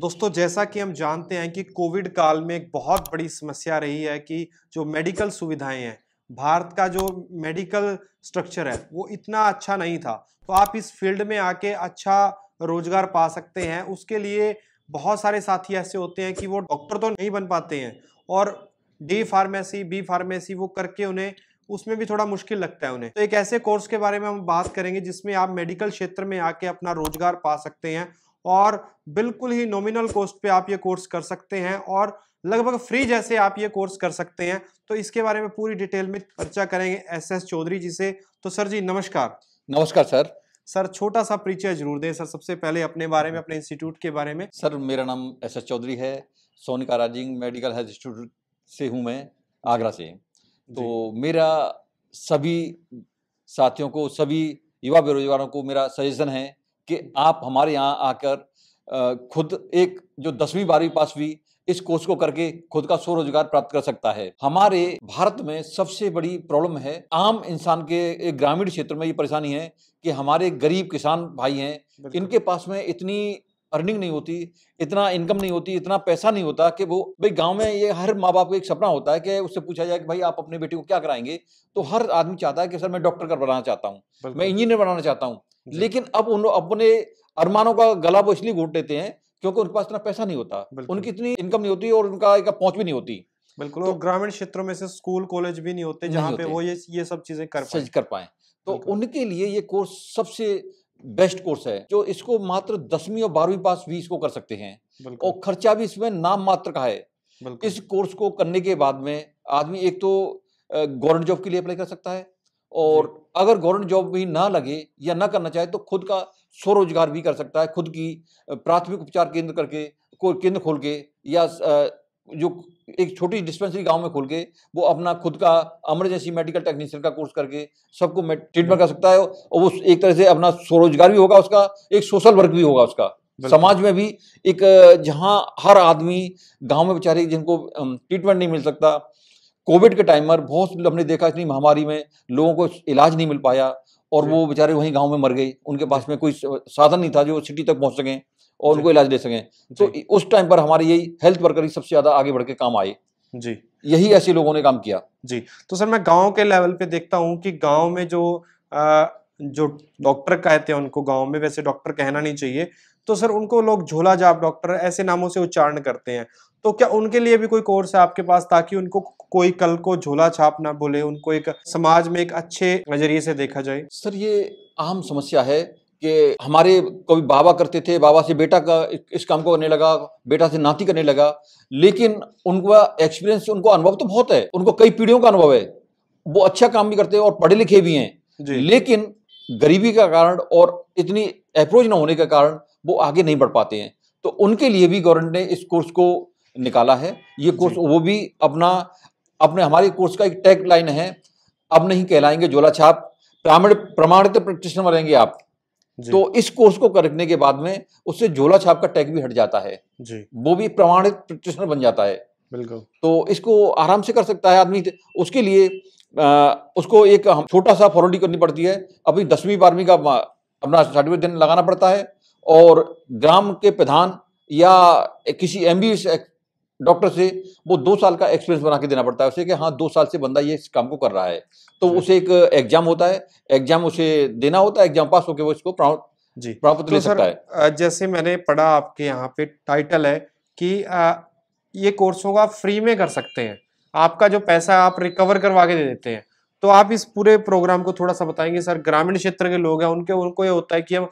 दोस्तों जैसा कि हम जानते हैं कि कोविड काल में एक बहुत बड़ी समस्या रही है कि जो मेडिकल सुविधाएं हैं भारत का जो मेडिकल स्ट्रक्चर है वो इतना अच्छा नहीं था तो आप इस फील्ड में आके अच्छा रोजगार पा सकते हैं उसके लिए बहुत सारे साथी ऐसे होते हैं कि वो डॉक्टर तो नहीं बन पाते हैं और डी फार्मेसी बी फार्मेसी वो करके उन्हें उसमें भी थोड़ा मुश्किल लगता है उन्हें तो एक ऐसे कोर्स के बारे में हम बात करेंगे जिसमें आप मेडिकल क्षेत्र में आके अपना रोजगार पा सकते हैं और बिल्कुल ही नॉमिनल कॉस्ट पे आप ये कोर्स कर सकते हैं और लगभग फ्री जैसे आप ये कोर्स कर सकते हैं तो इसके बारे में पूरी डिटेल में चर्चा करेंगे एस एस चौधरी जी से तो सर जी नमस्कार नमस्कार सर सर छोटा सा परिचय जरूर दें सर सबसे पहले अपने बारे में अपने इंस्टीट्यूट के बारे में सर मेरा नाम एस एस चौधरी है सोनिका राजिंग मेडिकल हेल्थ इंस्टीट्यूट से हूँ मैं आगरा से तो मेरा सभी साथियों को सभी युवा बेरोजगारों को मेरा सजेशन है कि आप हमारे यहाँ आकर खुद एक जो दसवीं बारहवीं पास हुई इस कोर्स को करके खुद का स्वरोजगार प्राप्त कर सकता है हमारे भारत में सबसे बड़ी प्रॉब्लम है आम इंसान के ग्रामीण क्षेत्र में ये परेशानी है कि हमारे गरीब किसान भाई हैं इनके पास में इतनी अर्निंग नहीं होती इतना इनकम नहीं होती इतना पैसा नहीं होता कि वो भाई गांव में ये हर माँ बाप का एक सपना होता है कि उससे पूछा जाए कि भाई आप अपने बेटे को क्या कराएंगे तो हर आदमी चाहता है कि सर मैं डॉक्टर कर बनाना चाहता हूँ मैं इंजीनियर बनाना चाहता हूँ लेकिन अब उन अपने अरमानों का गला वो इसलिए घोट लेते हैं क्योंकि उनके पास इतना पैसा नहीं होता उनकी इतनी इनकम नहीं होती और उनका एक पहुंच भी नहीं होती बिल्कुल तो ग्रामीण क्षेत्रों में से स्कूल कॉलेज भी नहीं होते जहाँ पे वो ये ये सब चीजें कर पाए कर पाए तो उनके लिए ये कोर्स सबसे बेस्ट कोर्स है जो इसको मात्र दसवीं और बारहवीं पास भी इसको कर सकते हैं और खर्चा भी इसमें नाम मात्र का है इस कोर्स को करने के बाद में आदमी एक तो गवर्नमेंट जॉब के लिए अप्लाई कर सकता है और अगर गवर्नमेंट जॉब भी ना लगे या ना करना चाहे तो खुद का स्वरोजगार भी कर सकता है खुद की प्राथमिक उपचार केंद्र करके कोई केंद्र खोल के या जो एक छोटी डिस्पेंसरी गांव में खोल के वो अपना खुद का एमरजेंसी मेडिकल टेक्नीशियन का कोर्स करके सबको ट्रीटमेंट कर सकता है और वो एक तरह से अपना स्वरोजगार भी होगा उसका एक सोशल वर्क भी होगा उसका समाज में भी एक जहाँ हर आदमी गांव में बेचारे जिनको ट्रीटमेंट नहीं मिल सकता कोविड के टाइम पर बहुत हमने देखा इतनी महामारी में लोगों को इलाज नहीं मिल पाया और वो बेचारे वहीं गांव में मर गए उनके पास में कोई साधन नहीं था जो सिटी तक पहुंच सकें और उनको इलाज ले सकें तो उस टाइम पर हमारे यही हेल्थ वर्कर ही सबसे ज़्यादा आगे बढ़ के काम आए जी यही ऐसे लोगों ने काम किया जी तो सर मैं गांव के लेवल पे देखता हूँ कि गांव में जो आ, जो डॉक्टर कहते हैं उनको गांव में वैसे डॉक्टर कहना नहीं चाहिए तो सर उनको लोग झोला जाप डॉक्टर ऐसे नामों से उच्चारण करते हैं तो क्या उनके लिए भी कोई कोर्स है आपके पास ताकि उनको कोई कल को झोला छाप ना बोले उनको एक समाज में एक अच्छे नजरिए से देखा जाए सर ये अहम समस्या है कि हमारे कभी बाबा करते थे बाबा से बेटा का इस काम को करने लगा बेटा से नाती करने लगा लेकिन उनका एक्सपीरियंस उनको अनुभव तो बहुत है उनको कई पीढ़ियों का अनुभव है वो अच्छा काम भी करते हैं और पढ़े लिखे भी हैं लेकिन गरीबी का कारण और इतनी अप्रोच ना होने के कारण वो आगे नहीं बढ़ पाते हैं तो उनके लिए भी गवर्नमेंट ने इस कोर्स को निकाला है ये कोर्स वो भी अपना अपने हमारे कोर्स का एक टैग लाइन है अब नहीं कहलाएंगे झोला छाप प्रमाणित प्रैक्टिशनर रहेंगे आप तो इस कोर्स को करने के बाद में उससे झोला छाप का टैग भी हट जाता है जी। वो भी प्रमाणित प्रैक्टिशनर बन जाता है बिल्कुल तो इसको आराम से कर सकता है आदमी उसके लिए आ, उसको एक छोटा सा फॉर्मेलिटी करनी पड़ती है अभी दसवीं बारहवीं का अपना सर्टिफिकेट देने लगाना पड़ता है और ग्राम के प्रधान या किसी एम डॉक्टर से वो दो साल का एक्सपीरियंस बना के देना पड़ता है उसे कि हाँ दो साल से बंदा ये इस काम को कर रहा है तो उसे एक एग्जाम होता है एग्जाम उसे देना होता है एग्जाम पास होकर वो इसको जी प्राप्त तो ले सकता है जैसे मैंने पढ़ा आपके यहाँ पे टाइटल है कि आ, ये कोर्सों का फ्री में कर सकते हैं आपका जो पैसा आप रिकवर करवा के दे देते हैं तो आप इस पूरे प्रोग्राम को थोड़ा सा बताएंगे सर ग्रामीण क्षेत्र के लोग हैं उनके उनको ये होता है कि हम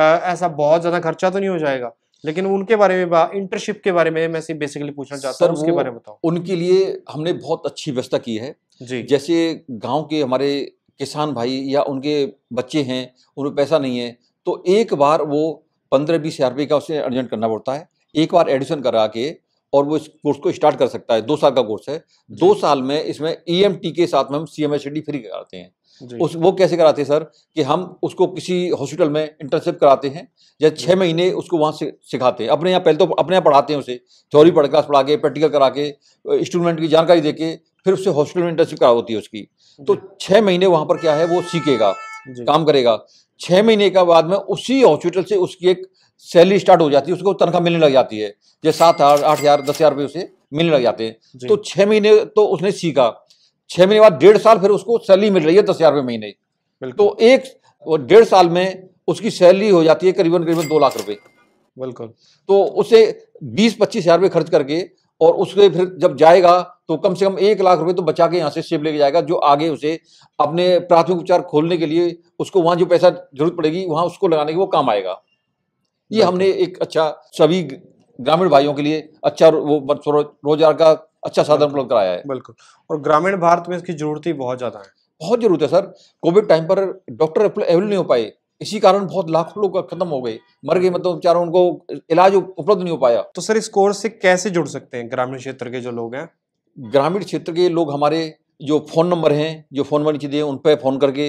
ऐसा बहुत ज्यादा खर्चा तो नहीं हो जाएगा लेकिन उनके बारे में इंटर्नशिप के बारे में मैं बेसिकली पूछना चाहता हूँ उसके बारे में बताओ उनके लिए हमने बहुत अच्छी व्यवस्था की है जी जैसे गांव के हमारे किसान भाई या उनके बच्चे हैं उनमें पैसा नहीं है तो एक बार वो पंद्रह बीस हज़ार रुपये का उसे अर्जेंट करना पड़ता है एक बार एडमिशन करा के और वो इस कोर्स को स्टार्ट कर सकता है दो साल का कोर्स है दो साल में इसमें ई e के साथ में हम सी फ्री कराते हैं उस वो कैसे कराते हैं सर कि हम उसको किसी हॉस्पिटल में इंटर्नशिप कराते हैं या छः महीने उसको वहाँ से सिखाते हैं अपने यहाँ पहले तो अपने यहाँ पढ़ाते हैं उसे थ्योरी पढ़ क्लास पढ़ा के प्रैक्टिकल करा के स्टूडेंट की जानकारी देके फिर उससे हॉस्पिटल में इंटर्नशिप करा होती है उसकी तो छः महीने वहाँ पर क्या है वो सीखेगा काम करेगा छः महीने के बाद में उसी हॉस्पिटल से उसकी एक सैलरी स्टार्ट हो जाती है उसको तनख्वाह मिलने लग जाती है जैसे सात हजार आठ हज़ार दस हज़ार रुपये उसे मिलने लग जाते हैं तो छः महीने तो उसने सीखा छह महीने बाद डेढ़ साल फिर उसको सैलरी मिल रही है दस हजार रुपये महीने तो एक डेढ़ साल में उसकी सैलरी हो जाती है करीबन करीबन दो लाख रुपए बिल्कुल तो उसे बीस पच्चीस हजार रुपये खर्च करके और उसके फिर जब जाएगा तो कम से कम एक लाख रुपए तो बचा के यहाँ से सेब लेके जाएगा जो आगे उसे अपने प्राथमिक उपचार खोलने के लिए उसको वहां जो पैसा जरूरत पड़ेगी वहां उसको लगाने के वो काम आएगा ये हमने एक अच्छा सभी ग्रामीण भाइयों के लिए अच्छा वो रोजगार का अच्छा साधन उपलब्ध कराया है बिल्कुल और ग्रामीण भारत में इसकी जरूरत ही बहुत ज़्यादा है बहुत जरूरत है सर कोविड टाइम पर डॉक्टर अवेलेबल नहीं हो पाए इसी कारण बहुत लाखों लोग खत्म हो गए मर गए मतलब बेचारा उनको इलाज उपलब्ध नहीं हो पाया तो सर इस कोर्स से कैसे जुड़ सकते हैं ग्रामीण क्षेत्र के जो लोग हैं ग्रामीण क्षेत्र के लोग हमारे जो फ़ोन नंबर हैं जो फ़ोन नंबर नीचे दिए उन पर फ़ोन करके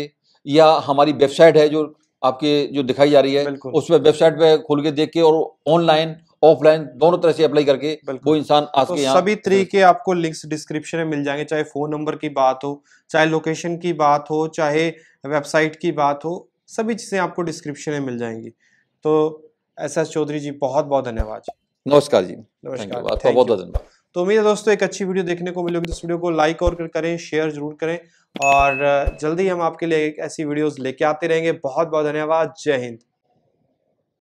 या हमारी वेबसाइट है जो आपके जो दिखाई जा रही है उस पर वेबसाइट पे खोल के देख के और ऑनलाइन ऑफलाइन दोनों तरह से अप्लाई करके वो इंसान आ तो सके तो सभी तरीके आपको लिंक्स डिस्क्रिप्शन में मिल जाएंगे चाहे फोन नंबर की बात हो चाहे लोकेशन की बात हो चाहे वेबसाइट की बात हो सभी चीज़ें आपको डिस्क्रिप्शन में मिल जाएंगी तो एस एस चौधरी जी बहुत बहुत धन्यवाद जी नमस्कार जी नमस्कार बहुत बहुत धन्यवाद तो उम्मीद है दोस्तों एक अच्छी वीडियो देखने को मिलेगी तो इस वीडियो को लाइक और करें शेयर जरूर करें और जल्दी हम आपके लिए ऐसी वीडियोस लेके आते रहेंगे बहुत बहुत धन्यवाद जय हिंद